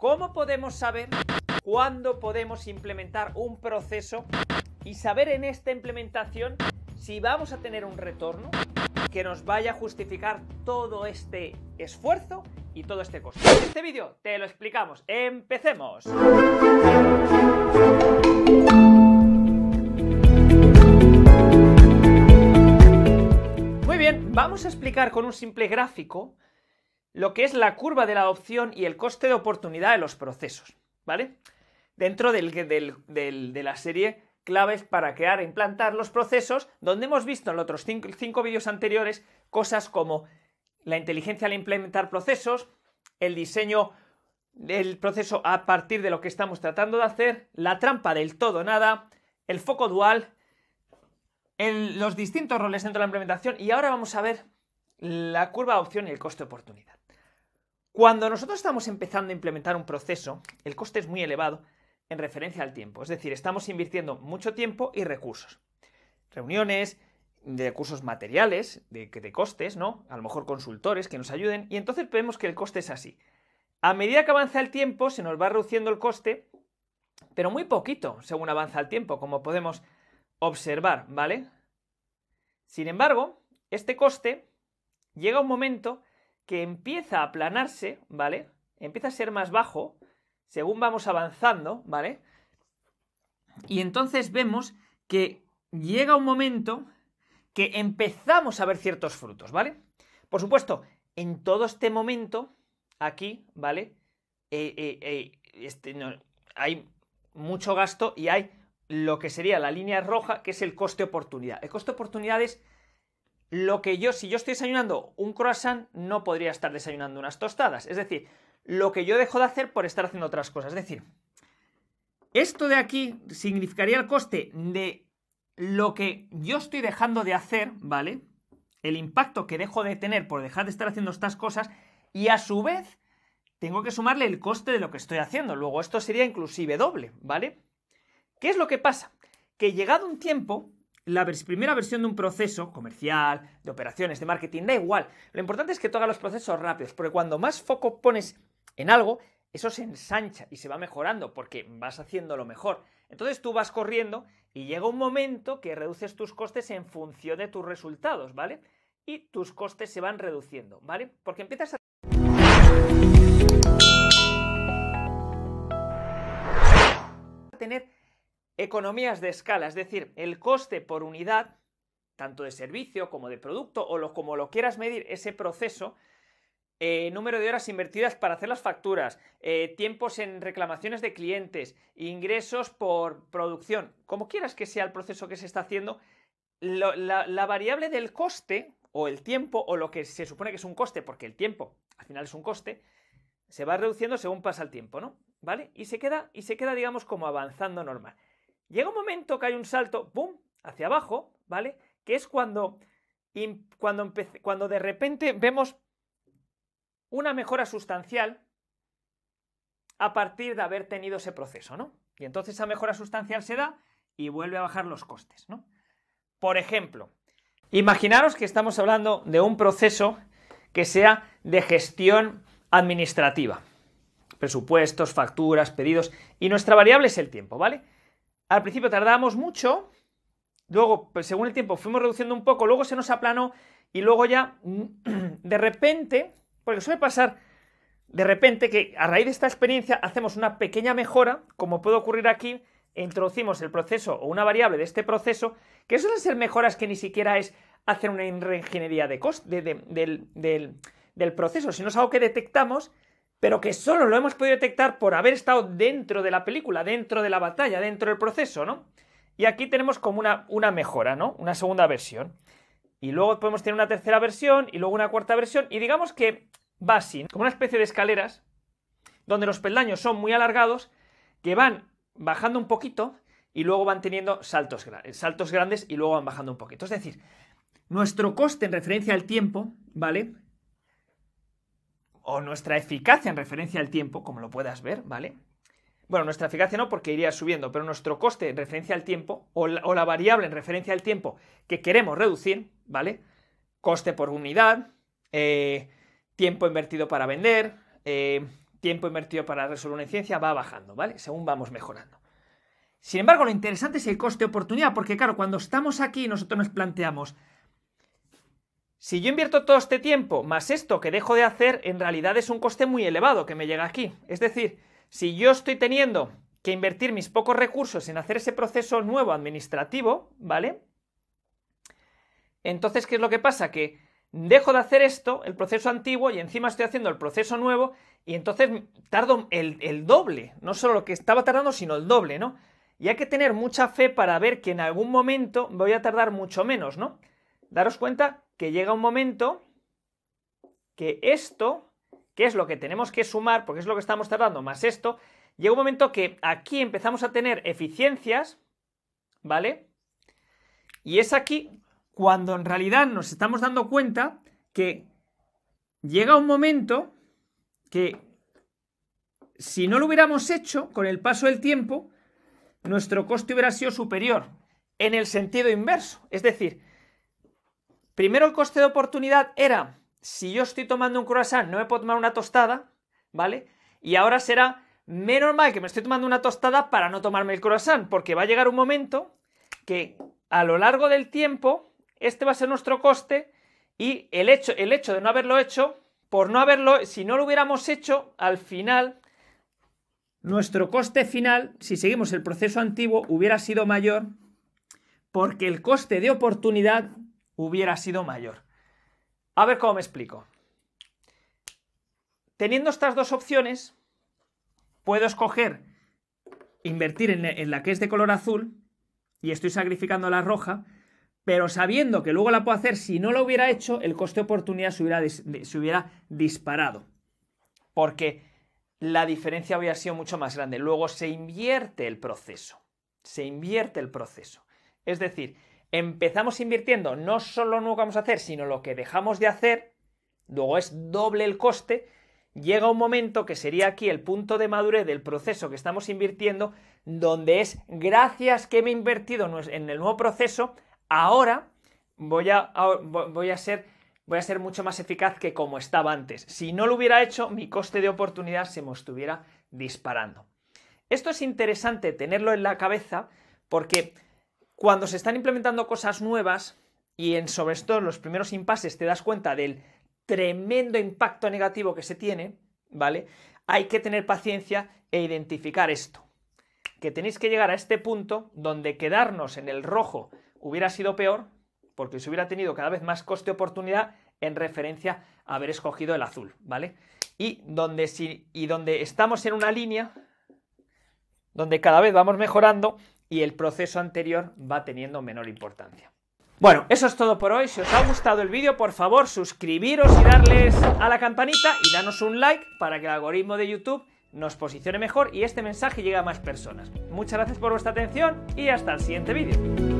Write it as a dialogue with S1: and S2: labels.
S1: ¿Cómo podemos saber cuándo podemos implementar un proceso y saber en esta implementación si vamos a tener un retorno que nos vaya a justificar todo este esfuerzo y todo este costo. En este vídeo te lo explicamos. ¡Empecemos! Muy bien, vamos a explicar con un simple gráfico lo que es la curva de la opción y el coste de oportunidad de los procesos, ¿vale? Dentro de la serie claves para crear e implantar los procesos, donde hemos visto en los otros cinco, vídeos anteriores cosas como la inteligencia al implementar procesos, el diseño del proceso a partir de lo que estamos tratando de hacer, la trampa del todo nada, el foco dual, los distintos roles dentro de la implementación y ahora vamos a ver la curva de opción y el coste de oportunidad. Cuando nosotros estamos empezando a implementar un proceso, el coste es muy elevado en referencia al tiempo. Es decir, estamos invirtiendo mucho tiempo y recursos. Reuniones, de recursos materiales, de, costes, ¿no? A lo mejor consultores que nos ayuden. Y entonces vemos que el coste es así. A medida que avanza el tiempo, se nos va reduciendo el coste, pero muy poquito según avanza el tiempo, como podemos observar, ¿vale? Sin embargo, este coste llega un momento que empieza a aplanarse, ¿vale? Empieza a ser más bajo según vamos avanzando, ¿vale? Y entonces vemos que llega un momento que empezamos a ver ciertos frutos, ¿vale? Por supuesto, en todo este momento, aquí, ¿vale? Eh, eh, eh, este, hay mucho gasto y hay lo que sería la línea roja, que es el coste oportunidad. El coste oportunidad es lo que yo, si yo estoy desayunando un croissant, no podría estar desayunando unas tostadas. Es decir, lo que yo dejo de hacer por estar haciendo otras cosas. Es decir, esto de aquí significaría el coste de lo que yo estoy dejando de hacer, ¿vale? El impacto que dejo de tener por dejar de estar haciendo estas cosas y a su vez tengo que sumarle el coste de lo que estoy haciendo. Luego esto sería inclusive doble, ¿vale? ¿Qué es lo que pasa? Que llegado un tiempo, la primera versión de un proceso comercial, de operaciones, de marketing, da igual. Lo importante es que tú los procesos rápidos, porque cuando más foco pones en algo, eso se ensancha y se va mejorando porque vas haciendo lo mejor. Entonces tú vas corriendo y llega un momento que reduces tus costes en función de tus resultados, ¿vale? Y tus costes se van reduciendo, ¿vale? Porque empiezas a... tener economías de escala, es decir, el coste por unidad, tanto de servicio como de producto, o lo, como lo quieras medir, ese proceso, eh, número de horas invertidas para hacer las facturas, eh, tiempos en reclamaciones de clientes, ingresos por producción, como quieras que sea el proceso que se está haciendo, la, la variable del coste o el tiempo o lo que se supone que es un coste, porque el tiempo al final es un coste, se va reduciendo según pasa el tiempo, ¿no? ¿Vale? Y se queda, y se queda digamos, como avanzando normal. Llega un momento que hay un salto, ¡pum!, hacia abajo, ¿vale? Que es cuando, cuando, cuando de repente vemos una mejora sustancial a partir de haber tenido ese proceso, ¿no? Y entonces esa mejora sustancial se da y vuelve a bajar los costes, ¿no? Por ejemplo, imaginaros que estamos hablando de un proceso que sea de gestión administrativa. Presupuestos, facturas, pedidos. Y nuestra variable es el tiempo, ¿vale? Al principio tardábamos mucho, luego, pues, según el tiempo, fuimos reduciendo un poco, luego se nos aplanó y luego ya, mm, de repente, porque suele pasar de repente que a raíz de esta experiencia hacemos una pequeña mejora, como puede ocurrir aquí, e introducimos el proceso o una variable de este proceso, que suelen ser mejoras que ni siquiera es hacer una reingeniería de del, del proceso, sino es algo que detectamos pero que solo lo hemos podido detectar por haber estado dentro de la película, dentro de la batalla, dentro del proceso, ¿no? Y aquí tenemos como una, una mejora, ¿no? Una segunda versión. Y luego podemos tener una tercera versión y luego una cuarta versión. Y digamos que va así, como una especie de escaleras, donde los peldaños son muy alargados, que van bajando un poquito y luego van teniendo saltos, saltos grandes y luego van bajando un poquito. Es decir, nuestro coste en referencia al tiempo, ¿vale? o nuestra eficacia en referencia al tiempo, como lo puedas ver, ¿vale? Bueno, nuestra eficacia no porque iría subiendo, pero nuestro coste en referencia al tiempo o la, variable en referencia al tiempo que queremos reducir, ¿vale? Coste por unidad, eh, tiempo invertido para vender, eh, tiempo invertido para resolver una ciencia va bajando, ¿vale? Según vamos mejorando. Sin embargo, lo interesante es el coste oportunidad, porque claro, cuando estamos aquí nosotros nos planteamos, si yo invierto todo este tiempo más esto que dejo de hacer, en realidad es un coste muy elevado que me llega aquí. Es decir, si yo estoy teniendo que invertir mis pocos recursos en hacer ese proceso nuevo administrativo, ¿vale? Entonces, ¿qué es lo que pasa? Que dejo de hacer esto, el proceso antiguo, y encima estoy haciendo el proceso nuevo, y entonces tardo el, doble, no solo lo que estaba tardando, sino el doble, ¿no? Y hay que tener mucha fe para ver que en algún momento voy a tardar mucho menos, ¿no? daros cuenta que llega un momento que esto, que es lo que tenemos que sumar, porque es lo que estamos tardando, más esto, llega un momento que aquí empezamos a tener eficiencias, ¿vale? Y es aquí cuando en realidad nos estamos dando cuenta que llega un momento que si no lo hubiéramos hecho con el paso del tiempo, nuestro coste hubiera sido superior en el sentido inverso. Es decir, Primero el coste de oportunidad era, si yo estoy tomando un croissant, no me puedo tomar una tostada, ¿vale? Y ahora será, menos mal que me estoy tomando una tostada para no tomarme el croissant, porque va a llegar un momento que a lo largo del tiempo, este va a ser nuestro coste y el hecho, el hecho de no haberlo hecho, por no haberlo, si no lo hubiéramos hecho, al final, nuestro coste final, si seguimos el proceso antiguo, hubiera sido mayor porque el coste de oportunidad hubiera sido mayor. A ver cómo me explico. Teniendo estas dos opciones, puedo escoger invertir en la que es de color azul y estoy sacrificando la roja, pero sabiendo que luego la puedo hacer, si no lo hubiera hecho, el coste de oportunidad se hubiera, se hubiera disparado. Porque la diferencia hubiera sido mucho más grande. Luego se invierte el proceso. Se invierte el proceso. Es decir, empezamos invirtiendo no solo lo que vamos a hacer, sino lo que dejamos de hacer, luego es doble el coste, llega un momento que sería aquí el punto de madurez del proceso que estamos invirtiendo, donde es gracias que me he invertido en el nuevo proceso, ahora voy a, voy a ser mucho más eficaz que como estaba antes. Si no lo hubiera hecho, mi coste de oportunidad se me estuviera disparando. Esto es interesante tenerlo en la cabeza porque cuando se están implementando cosas nuevas y en, sobre todo en los primeros impases te das cuenta del tremendo impacto negativo que se tiene, ¿vale? Hay que tener paciencia e identificar esto. Que tenéis que llegar a este punto donde quedarnos en el rojo hubiera sido peor, porque se hubiera tenido cada vez más coste oportunidad en referencia a haber escogido el azul, ¿vale? Y donde, si, y donde estamos en una línea, donde cada vez vamos mejorando, y el proceso anterior va teniendo menor importancia. Bueno, eso es todo por hoy. Si os ha gustado el vídeo, por favor, suscribiros y darles a la campanita y danos un like para que el algoritmo de YouTube nos posicione mejor y este mensaje llegue a más personas. Muchas gracias por vuestra atención y hasta el siguiente vídeo.